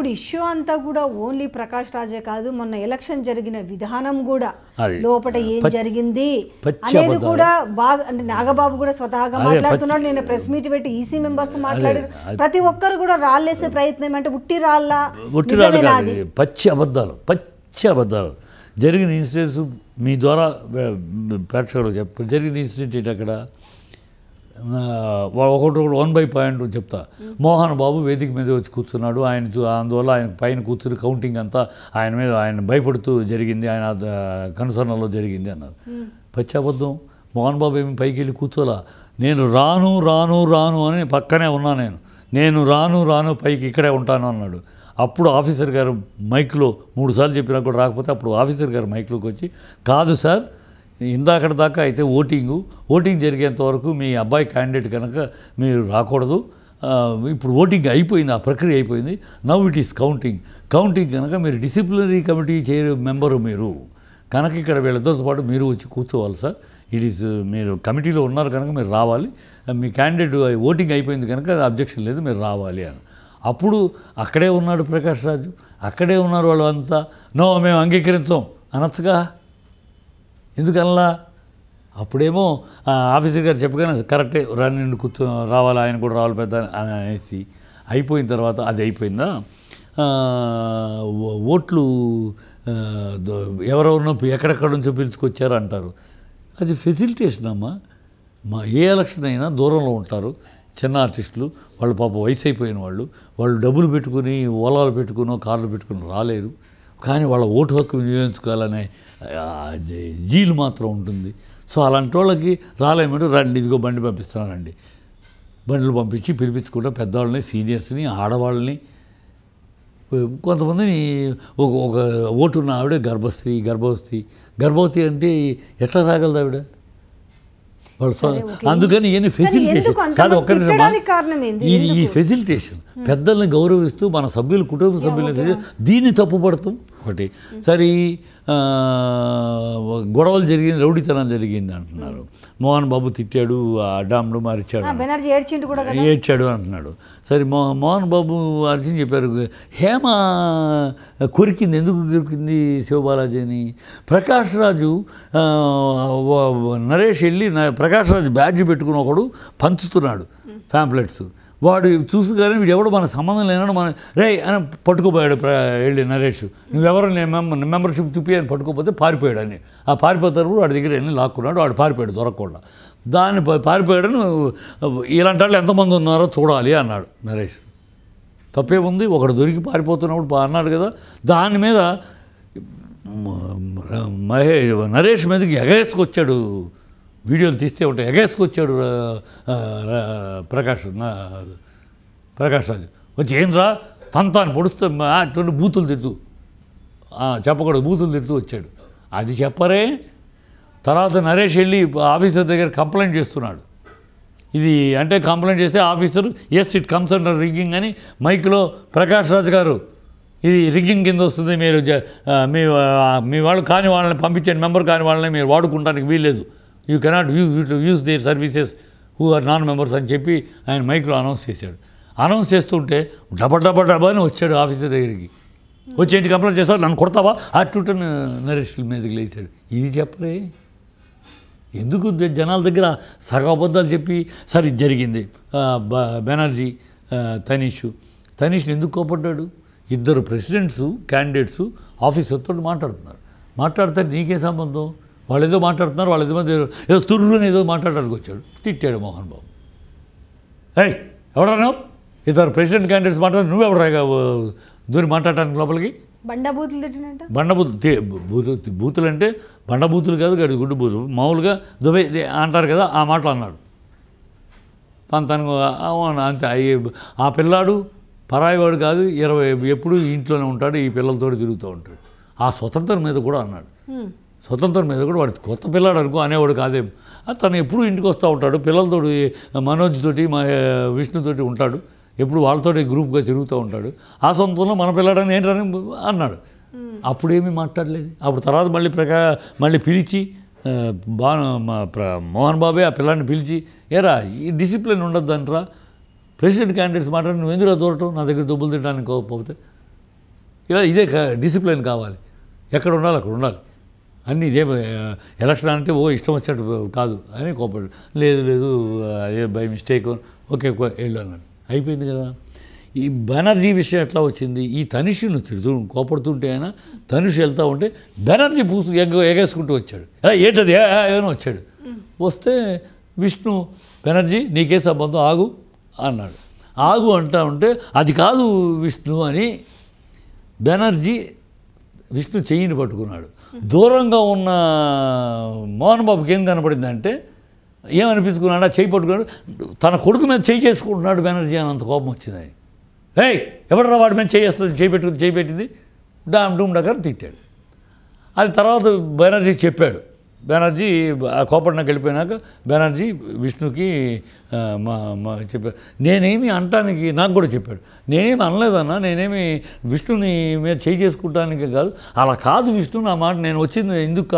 ఇప్పుడు ఇష్యూ అంతా కూడా ఓన్లీ ప్రకాష్ రాజే కాదు మొన్న ఎలక్షన్ జరిగిన విధానం కూడా లోపల ఏం జరిగింది అనేది కూడా బాగా అంటే నాగబాబు కూడా స్వతహాగా మాట్లాడుతున్నాడు నేను ప్రెస్ మీట్ పెట్టి ఈసీ మెంబర్స్ మాట్లాడారు ప్రతి ఒక్కరు కూడా రాళ్ళేసే ప్రయత్నం అంటే ఉట్టి రాళ్ళా ఉట్టి పచ్చి అబద్ధాలు పచ్చి అబద్ధాలు జరిగిన ఇన్సిడెంట్స్ మీ ద్వారా ప్రేక్షకులు చెప్ప జరిగిన ఇన్సిడెంట్ ఏంటి అక్కడ ఒకటి వన్ బై పాయింట్ చెప్తా మోహన్ బాబు వేదిక మీద వచ్చి కూర్చున్నాడు ఆయన అందువల్ల ఆయన పైన కూర్చుని కౌంటింగ్ అంతా ఆయన మీద ఆయన భయపడుతూ జరిగింది ఆయన కనుసరణలో జరిగింది అన్నారు పచ్చాబద్ధం మోహన్ బాబు ఏమి పైకి వెళ్ళి కూర్చోలా నేను రాను రాను రాను అని పక్కనే ఉన్నా నేను నేను రాను రాను పైకి ఇక్కడే ఉంటాను అన్నాడు అప్పుడు ఆఫీసర్ గారు మైక్లో మూడు సార్లు చెప్పినా కూడా రాకపోతే అప్పుడు ఆఫీసర్ గారు మైక్లోకి వచ్చి కాదు సార్ ఇందాకటి దాకా అయితే ఓటింగు ఓటింగ్ జరిగేంత వరకు మీ అబ్బాయి క్యాండిడేట్ కనుక మీరు రాకూడదు ఇప్పుడు ఓటింగ్ అయిపోయింది ఆ ప్రక్రియ అయిపోయింది now it is counting counting కనుక మీరు డిసిప్లినరీ కమిటీ చైర్ మెంబరు మీరు కనుక ఇక్కడ వీళ్ళతో పాటు మీరు వచ్చి కూర్చోవాలి సార్ ఇట్ ఈస్ uh, మీరు కమిటీలో ఉన్నారు కనుక మీరు రావాలి మీ క్యాండిడేట్ ఓటింగ్ అయిపోయింది కనుక అబ్జెక్షన్ లేదు మీరు రావాలి అని అప్పుడు అక్కడే ఉన్నాడు ప్రకాష్ రాజు అక్కడే ఉన్నారు వాళ్ళు అంతా నో మేము అంగీకరించాం అనొచ్చుగా ఎందుకనలా అప్పుడేమో ఆఫీసర్ గారు చెప్పగానే కరెక్టే రాని కూర్చో రావాలి ఆయన కూడా రావాలి పెద్ద అనేసి అయిపోయిన తర్వాత అది అయిపోయిందా ఓట్లు ఎవరెవరినో ఎక్కడెక్కడ నుంచో పిలుచుకొచ్చారు అంటారు అది ఫెసిలిటేషన్ అమ్మా మా ఏ ఎలక్షన్ అయినా దూరంలో ఉంటారు చిన్న ఆర్టిస్టులు వాళ్ళు పాప వయసు అయిపోయిన వాళ్ళు వాళ్ళు డబ్బులు పెట్టుకుని ఓలాలు పెట్టుకునో కార్లు పెట్టుకుని రాలేరు కానీ వాళ్ళ ఓటు హక్కు వినియోగించుకోవాలనే జీలు మాత్రం ఉంటుంది సో అలాంటి వాళ్ళకి రాలేమంటే రండి ఇదిగో బండి పంపిస్తున్నానండి బండ్లు పంపించి పిలిపించుకుంటా పెద్దవాళ్ళని సీనియర్స్ని ఆడవాళ్ళని కొంతమందిని ఒక ఒక ఓటున్న ఆవిడ గర్భస్త్రీ గర్భవతి గర్భవతి అంటే ఎట్లా రాగలదు ఆవిడ అందుకని ఈయన ఫెసిలిటేషన్ కాదు ఒక్క ఇది ఈ ఫెసిలిటేషన్ పెద్దల్ని గౌరవిస్తూ మన సభ్యులు కుటుంబ సభ్యులు దీన్ని తప్పుపడతాం ఒకటి సరే గొడవలు జరిగిన రౌడీతనం జరిగింది అంటున్నారు మోహన్ బాబు తిట్టాడు ఆ డామ్లు మరిచాడు ఏడ్చాడు అంటున్నాడు సరే మో మోహన్ బాబు అర్జున్ చెప్పారు హేమ కొరికింది ఎందుకు కొరికింది శివబాలాజీ అని ప్రకాష్ రాజు నరేష్ వెళ్ళి ప్రకాష్ రాజు బ్యాడ్జ్ పెట్టుకుని ఒకడు పంచుతున్నాడు ఫ్యాంప్లెట్స్ వాడు చూసుకుని వీడు ఎవడు మన సంబంధం లేనని మన రే అని పట్టుకుపోయాడు వెళ్ళి నరేష్ నువ్వెవరు నేను మెంబర్షిప్ చూపి అని పట్టుకోపోతే పారిపోయాడు అని ఆ పారిపోతారు వాడి దగ్గర అన్ని లాక్కున్నాడు వాడు పారిపోయాడు దొరకకుండా దాన్ని పారిపోయాడని ఇలాంటి వాళ్ళు ఎంతమంది ఉన్నారో చూడాలి అన్నాడు నరేష్ తప్పే ఉంది ఒకడు దొరికి పారిపోతున్నప్పుడు అన్నాడు కదా దాని మీద మహే నరేష్ మీదకి ఎగేసుకొచ్చాడు వీడియోలు తీస్తే ఉంటాయి ఎగేసుకొచ్చాడు ప్రకాష్ నా ప్రకాష్ రాజు వచ్చి ఏం రా తన తాను పొడుస్తూ అటువంటి బూతులు తిడుతూ చెప్పకూడదు బూతులు తిడుతూ వచ్చాడు అది చెప్పరే తర్వాత నరేష్ వెళ్ళి ఆఫీసర్ దగ్గర కంప్లైంట్ చేస్తున్నాడు ఇది అంటే కంప్లైంట్ చేస్తే officer as it comes under rigging అని మైక్లో ప్రకాష్ రాజు గారు ఇది రిగ్గింగ్ కింద వస్తుంది మీరు మీ మీ వాళ్ళు కాని వాళ్ళని పంపించండి మెంబర్ కాని వాళ్ళని మీరు వాడుకుంటానికి వీల్లేదు you cannot view use their services who are non members అని చెప్పి ఆయన మైక్లో అనౌన్స్ చేశాడు అనౌన్స్ చేస్తుంటే డబ డబ డబా అని వచ్చాడు ఆఫీసర్ దగ్గరికి వచ్చి ఏంటి కంప్లైంట్ చేస్తారు నన్ను కొడతావా ఆ ట్యూటర్ నరేష్ మీదకి లేచాడు ఇది చెప్పరే ఎందుకు జనాల దగ్గర సగబద్ధాలు చెప్పి సరే ఇది జరిగింది బెనర్జీ తనీష్ తనీష్ని ఎందుకు కోపడ్డాడు ఇద్దరు ప్రెసిడెంట్స్ క్యాండిడేట్స్ ఆఫీసర్తో మాట్లాడుతున్నారు మాట్లాడితే నీకే సంబంధం వాళ్ళు ఏదో మాట్లాడుతున్నారు వాళ్ళు ఏదో ఏదో తుర్రుని ఏదో మాట్లాడడానికి వచ్చాడు తిట్టాడు మోహన్ బాబు ఏయ్ నువ్వు ఇద్దరు ప్రెసిడెంట్ క్యాండిడేట్స్ మాట్లాడు ఎవడరా దూరి మాట్లాడటానికి లోపలికి బండబూతులు బండబూతులు బూతులు అంటే బండబూతులు కాదు గడి గుడ్డు బూతులు మామూలుగా దుబాయ్ అంటారు కదా ఆ మాటలు అన్నాడు తను తను అంతే ఆ పిల్లాడు పరాయివాడు కాదు ఇరవై ఎప్పుడు ఇంట్లోనే ఉంటాడు ఈ పిల్లలతో తిరుగుతూ ఉంటాడు ఆ స్వతంత్రం మీద కూడా అన్నాడు స్వతంత్రం మీద కూడా వాడు కొత్త పిల్లాడు అనుకో అనేవాడు కాదే తను ఎప్పుడు ఇంటికి వస్తూ ఉంటాడు పిల్లలతోటి మనోజ్ తోటి మా విష్ణుతోటి ఉంటాడు ఎప్పుడు వాళ్ళతోటి గ్రూప్గా తిరుగుతూ ఉంటాడు ఆ సొంతంలో మన పిల్లాడని ఏంటని అన్నాడు అప్పుడేమీ మాట్లాడలేదు అప్పుడు తర్వాత మళ్ళీ ప్రకా మళ్ళీ పిలిచి బా మోహన్ బాబే ఆ పిల్లాన్ని పిలిచి ఏరా ఈ డిసిప్లిన్ ఉండొద్దంటరా ప్రెసిడెంట్ క్యాండిడేట్స్ మాట్లాడి నువ్వు ఎందుకు దూరటం నా దగ్గర దుబ్బులు తినడానికి పోతే ఇలా ఇదే డిసిప్లిన్ కావాలి ఎక్కడ ఉండాలి అక్కడ ఉండాలి అన్ని ఇదే ఎలక్షన్ అంటే ఓ ఇష్టం వచ్చినట్టు కాదు అని కోపడు లేదు లేదు అదే బై మిస్టేక్ ఓకే వెళ్ళు అన్నాడు అయిపోయింది కదా ఈ బెనర్జీ విషయం ఎట్లా వచ్చింది ఈ తనిషిను తిడుతూ కోపడుతుంటే ఆయన తనిషి వెళ్తూ ఉంటే బెనర్జీ పూసు ఎగ్గ ఎగేసుకుంటూ వచ్చాడు ఏంటది ఏమైనా వచ్చాడు వస్తే విష్ణు బెనర్జీ నీకే సంబంధం ఆగు అన్నాడు ఆగు అంటా ఉంటే అది కాదు విష్ణు అని బెనర్జీ విష్ణు చెయ్యిని పట్టుకున్నాడు దూరంగా ఉన్న మోహన్ బాబుకి ఏం అంటే ఏమనిపించుకున్నాడు ఆ చేయి పట్టుకున్నాడు తన కొడుకు మీద చేయి చేసుకుంటున్నాడు బెనర్జీ అని అంత కోపం వచ్చింది ఆయన హే ఎవడరా వాడి మీద చేయిస్తుంది చేయి పెట్టుకుని చేయి పెట్టింది డామ్ డూమ్ డగర్ తిట్టాడు అది తర్వాత బెనర్జీ చెప్పాడు బెనర్జీ ఆ కోపడినాకి వెళ్ళిపోయినాక బెనర్జీ విష్ణుకి మా మా చెప్పాడు నేనేమి అంటానికి నాకు కూడా చెప్పాడు నేనేమి అనలేదన్నా నేనేమి విష్ణుని మీద చేయి చేసుకుంటానికి కాదు అలా కాదు విష్ణు నా మాట నేను వచ్చింది ఎందుకు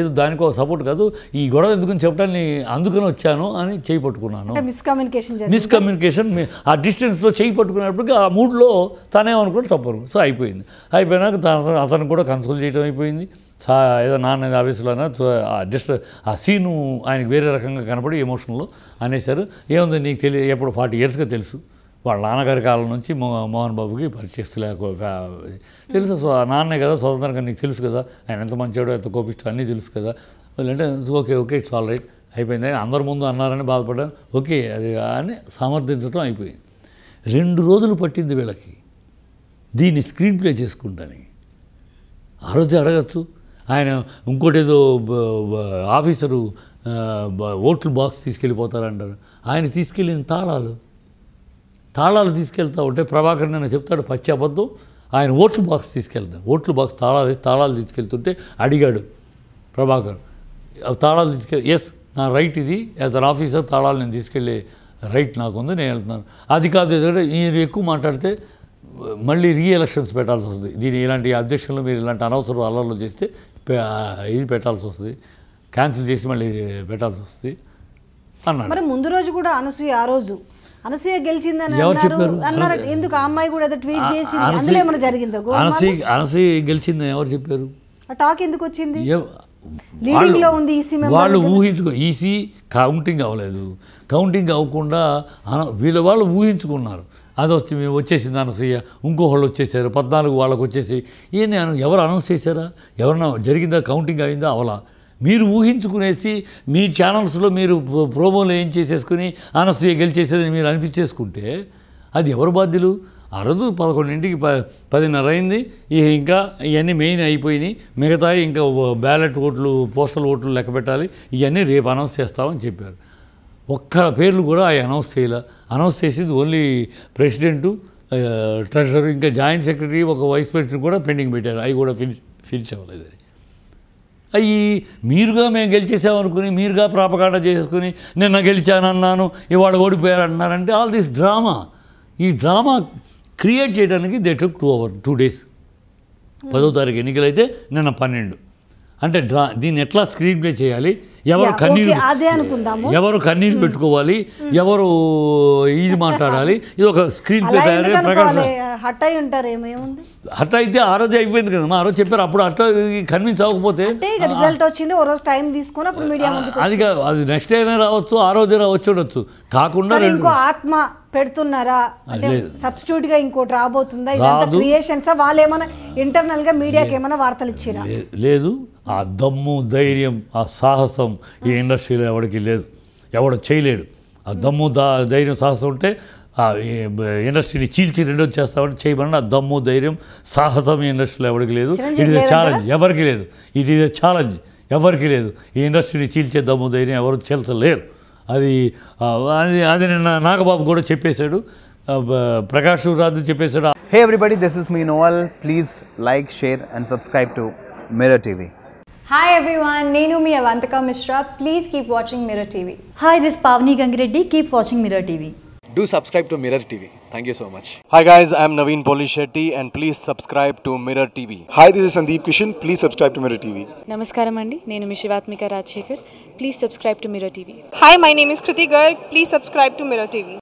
ఏదో దానికో సపోర్ట్ కాదు ఈ గొడవ ఎందుకని చెప్పడానికి అందుకని వచ్చాను అని చేయి పట్టుకున్నాను మిస్కమ్యూనికేషన్ మిస్కమ్యూనికేషన్ ఆ డిస్టెన్స్లో చేయి పట్టుకున్నప్పటికీ ఆ మూడ్లో తనేమనుకుంటే తప్పరు సో అయిపోయింది అయిపోయినాక అతను కూడా కన్సోల్ చేయడం అయిపోయింది చా ఏదో నాన్న ఆఫీసులోనే జస్ట్ ఆ సీను ఆయనకు వేరే రకంగా కనపడి ఎమోషన్లో అనేసారు ఏముంది నీకు తెలియ ఎప్పుడు ఫార్టీ ఇయర్స్గా తెలుసు వాళ్ళ నాన్నగారి కాలం నుంచి మో మోహన్ బాబుకి లేక తెలుసు సో నాన్నే కదా స్వతంత్రంగా నీకు తెలుసు కదా ఆయన ఎంత మంచివాడో ఎంత కోపిస్తాడో అన్నీ తెలుసు కదా అంటే okay okay it's all right అయిపోయింది అందరి ముందు అన్నారని బాధపడ్డా ఓకే అది అని సమర్థించడం అయిపోయింది రెండు రోజులు పట్టింది వీళ్ళకి దీన్ని స్క్రీన్ ప్లే చేసుకుంటానికి ఆ రోజు అడగచ్చు ఆయన ఇంకోటేదో ఆఫీసరు ఓట్లు బాక్స్ తీసుకెళ్ళిపోతారంటారు ఆయన తీసుకెళ్ళిన తాళాలు తాళాలు తీసుకెళ్తా ఉంటే ప్రభాకర్ నేను చెప్తాడు పచ్చాబద్ధం ఆయన ఓట్లు బాక్స్ తీసుకెళ్తాను ఓట్లు బాక్స్ తాళాలు తాళాలు తీసుకెళ్తుంటే అడిగాడు ప్రభాకర్ తాళాలు తీసుకెళ్ళి ఎస్ నా రైట్ ఇది యాజ్ అన్ ఆఫీసర్ తాళాలు నేను తీసుకెళ్ళే రైట్ నాకుంది నేను వెళ్తున్నాను అది కాదు మీరు ఎక్కువ మాట్లాడితే మళ్ళీ రీఎలక్షన్స్ పెట్టాల్సి వస్తుంది దీని ఇలాంటి అధ్యక్షులు మీరు ఇలాంటి అనవసర అలర్లు చేస్తే ఇది పెట్టాల్సి వస్తుంది క్యాన్సిల్ చేసి మళ్ళీ పెట్టాల్సి వస్తుంది అన్నాడు మరి ముందు రోజు కూడా అనసూయ ఆ రోజు అనసూయ గెలిచిందని ఎవరు చెప్పారు ఎందుకు అమ్మాయి కూడా ఏదో ట్వీట్ చేసి అందులో జరిగింది అనసూయ అనసూయ గెలిచిందని ఎవరు చెప్పారు ఆ టాక్ ఎందుకు వచ్చింది ఉంది వాళ్ళు ఊహించుకో ఈసీ కౌంటింగ్ అవ్వలేదు కౌంటింగ్ అవ్వకుండా వీళ్ళ వాళ్ళు ఊహించుకున్నారు అది వచ్చి మేము వచ్చేసింది అనసూయ ఇంకోహళ్ళు వచ్చేసారు పద్నాలుగు వాళ్ళకు వచ్చేసి ఏ నేను ఎవరు అనౌన్స్ చేశారా ఎవరన్నా జరిగిందా కౌంటింగ్ అయిందా అవలా మీరు ఊహించుకునేసి మీ ఛానల్స్లో మీరు ప్రోమోలు ఏం చేసేసుకుని అనసూయ గెలిచేసేదని మీరు అనిపించేసుకుంటే అది ఎవరు బాధ్యులు ఆ రోజు పదకొండింటికి ప పదిన్నర అయింది ఇక ఇంకా ఇవన్నీ మెయిన్ అయిపోయినాయి మిగతా ఇంకా బ్యాలెట్ ఓట్లు పోస్టల్ ఓట్లు లెక్క పెట్టాలి ఇవన్నీ రేపు అనౌన్స్ చేస్తామని చెప్పారు ఒక్క పేర్లు కూడా అవి అనౌన్స్ చేయాలి అనౌన్స్ చేసింది ఓన్లీ ప్రెసిడెంటు ట్రెషరర్ ఇంకా జాయింట్ సెక్రటరీ ఒక వైస్ ప్రెసిడెంట్ కూడా పెండింగ్ పెట్టారు అవి కూడా ఫినిష్ ఫినిష్ అవ్వలేదని అవి మీరుగా మేము గెలిచేసామనుకుని మీరుగా ప్రాపకాండ చేసుకుని నిన్న గెలిచానన్నాను ఇవాళ ఓడిపోయారన్నారంటే ఆల్ దిస్ డ్రామా ఈ డ్రామా క్రియేట్ చేయడానికి they took two hour two days పదో తారీఖు ఎన్నికలైతే నిన్న పన్నెండు అంటే డ్రా దీన్ని ఎట్లా స్క్రీన్ ప్లే చేయాలి ఎవరు కన్నీరు అదే అనుకుందాము ఎవరు కన్నీరు పెట్టుకోవాలి ఎవరు ఇది మాట్లాడాలి ఇది ఒక స్క్రీన్ ప్లే తయారయ్యే ప్రకాశం హట్ అయి ఉంటారు హట్ అయితే ఆ రోజు అయిపోయింది కదా ఆ రోజు చెప్పారు అప్పుడు హట్ కన్విన్స్ అవ్వకపోతే రిజల్ట్ వచ్చింది ఓ రోజు టైం తీసుకొని అప్పుడు మీడియా అది అది నెక్స్ట్ డే అయినా రావచ్చు ఆ రోజు రావచ్చు ఉండొచ్చు కాకుండా ఇంకో ఆత్మ పెడుతున్నారా సబ్స్టిట్యూట్ గా ఇంకోటి రాబోతుందా క్రియేషన్స్ వాళ్ళు ఏమైనా ఇంటర్నల్ గా మీడియాకి ఏమైనా వార్తలు ఇచ్చిరా లేదు ఆ దమ్ము ధైర్యం ఆ సాహసం ఈ ఇండస్ట్రీలో ఎవరికి లేదు ఎవడు చేయలేడు ఆ దమ్ము దా ధైర్యం సాహసం ఉంటే ఆ ఇండస్ట్రీని చీల్చి రెండు చేస్తామని చేయమని ఆ దమ్ము ధైర్యం సాహసం ఈ ఇండస్ట్రీలో ఎవరికి లేదు ఇట్ ఈస్ ఎ ఛాలెంజ్ ఎవరికి లేదు ఇట్ ఈస్ ఎ ఛాలెంజ్ ఎవరికి లేదు ఈ ఇండస్ట్రీని చీల్చే దమ్ము ధైర్యం ఎవరు చీల్చలేరు అది అది అది నిన్న నాగబాబు కూడా చెప్పేశాడు ప్రకాష్ రాజు చెప్పేశాడు hey everybody this is me Noval please like share and subscribe to Mirror TV hi everyone నేను మీ Avantika Mishra please keep watching Mirror TV hi this Pavani Gangireddy keep watching Mirror TV do subscribe to Mirror TV. Thank you so much. Hi guys, i am navin Naveen Polishetty and please subscribe to Mirror TV. Hi, this is Sandeep Kishan. Please subscribe to Mirror TV. Namaskaram andi. నేను మీ Shivathmika Rajasekhar. Please subscribe to Mirror TV. Hi, my name is Kriti Garg. Please subscribe to Mirror TV.